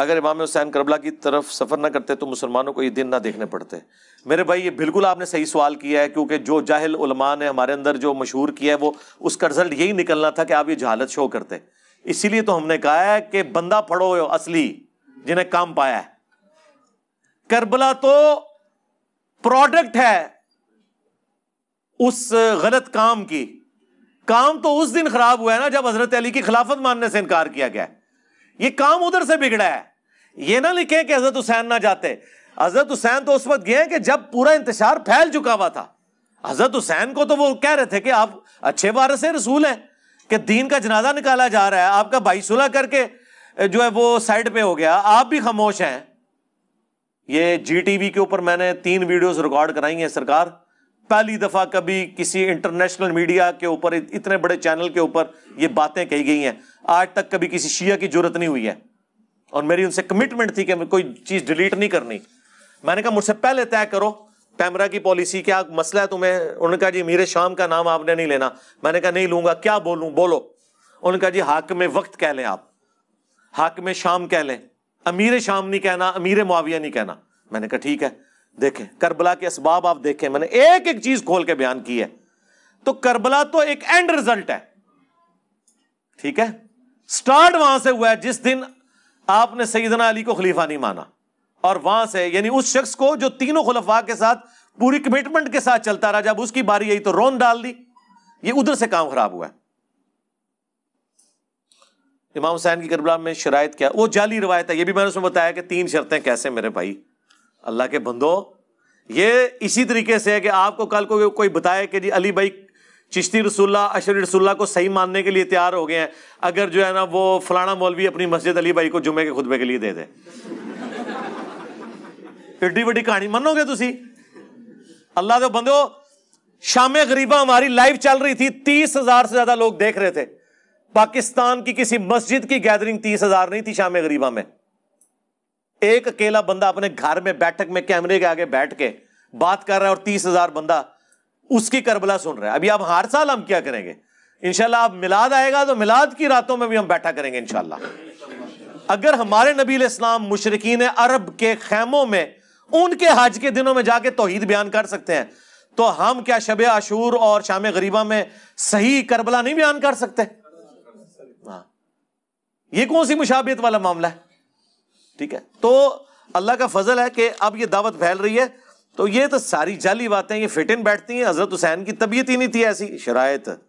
अगर इमाम हुसैन करबला की तरफ सफ़र ना करते तो मुसलमानों को ये दिन ना देखने पड़ते मेरे भाई ये बिल्कुल आपने सही सवाल किया है क्योंकि जो जाहिल उलमा ने हमारे अंदर जो मशहूर किया है वो उसका रिजल्ट यही निकलना था कि आप ये जहालत शो करते इसीलिए तो हमने कहा है कि बंदा फड़ो असली जिन्हें काम पाया है करबला तो प्रोडक्ट है उस गलत काम की काम तो उस दिन खराब हुआ है ना जब हजरत अली की खिलाफत मानने से इनकार किया गया है ये काम उधर से बिगड़ा है ये ना लिखे कि हजरत हुसैन ना जाते हजरत हुसैन तो उस वक्त गए कि जब पूरा इंतजार फैल चुका हुआ था हजरत हुसैन को तो वो कह रहे थे कि आप अच्छे बार से रसूल हैं कि दीन का जनाजा निकाला जा रहा है आपका भाई सुलह करके जो है वो साइड पे हो गया आप भी खामोश हैं ये जी टीवी के ऊपर मैंने तीन वीडियोस रिकॉर्ड कराई हैं सरकार पहली दफ़ा कभी किसी इंटरनेशनल मीडिया के ऊपर इतने बड़े चैनल के ऊपर ये बातें कही गई हैं आज तक कभी किसी शिया की जरूरत नहीं हुई है और मेरी उनसे कमिटमेंट थी कि मैं कोई चीज़ डिलीट नहीं करनी मैंने कहा मुझसे पहले तय करो पैमरा की पॉलिसी क्या मसला है तुम्हें उन्होंने कहा जी मीरे शाम का नाम आपने नहीं लेना मैंने कहा नहीं लूंगा क्या बोलूं बोलो उन्होंने कहा जी हाक में वक्त कह लें आप हाक में शाम कह लें अमीर शाम नहीं कहना अमीर मुआविया नहीं कहना मैंने कहा ठीक है देखें करबला के इसबाब आप देखें मैंने एक एक चीज खोल के बयान की है तो करबला तो एक एंड रिजल्ट है ठीक है स्टार्ट वहां से हुआ है जिस दिन आपने सईदना अली को खलीफा नहीं माना और वहां से यानी उस शख्स को जो तीनों खुलफा के साथ पूरी कमिटमेंट के साथ चलता रहा जब उसकी बारी आई तो रोन डाल दी ये उधर से काम खराब हुआ इमाम हुसैन की करबला में शराय क्या वो जाली रवायत है ये भी मैंने उसमें बताया कि तीन शर्तें कैसे मेरे भाई अल्लाह के बंदो ये इसी तरीके से है कि आपको कल को कोई बताए कि जी अली भाई चिश्ती रसुल्ला अशर रसुल्ला को सही मानने के लिए तैयार हो गए हैं अगर जो है ना वो फलाना मौलवी अपनी मस्जिद अली भाई को जुमे के खुतबे के लिए दे दे एड्डी बड़ी कहानी मनोगे तुम अल्लाह के बंदो शाम गरीबा हमारी लाइव चल रही थी तीस हजार से ज्यादा लोग देख रहे थे पाकिस्तान की किसी मस्जिद की गैदरिंग तीस हजार नहीं थी शाम गरीबा में एक अकेला बंदा अपने घर में बैठक में कैमरे के आगे बैठ के बात कर रहा है और तीस हजार बंदा उसकी करबला सुन रहा है अभी आप हर साल हम क्या करेंगे इनशाला आप मिलाद आएगा तो मिलाद की रातों में भी हम बैठा करेंगे इनशाला अगर हमारे नबी इस्लाम मुशरकिन अरब के खैमों में उनके हज के दिनों में जाके तोहहीद बयान कर सकते हैं तो हम क्या शब आशूर और शाम गरीबा में सही करबला नहीं बयान कर सकते हाँ। ये कौन सी मुशाबियत वाला मामला है ठीक है तो अल्लाह का फजल है कि अब ये दावत फैल रही है तो ये तो सारी जाली बातें ये फिट इन बैठती हैं हजरत हुसैन की तबीयत ही नहीं थी ऐसी शरायत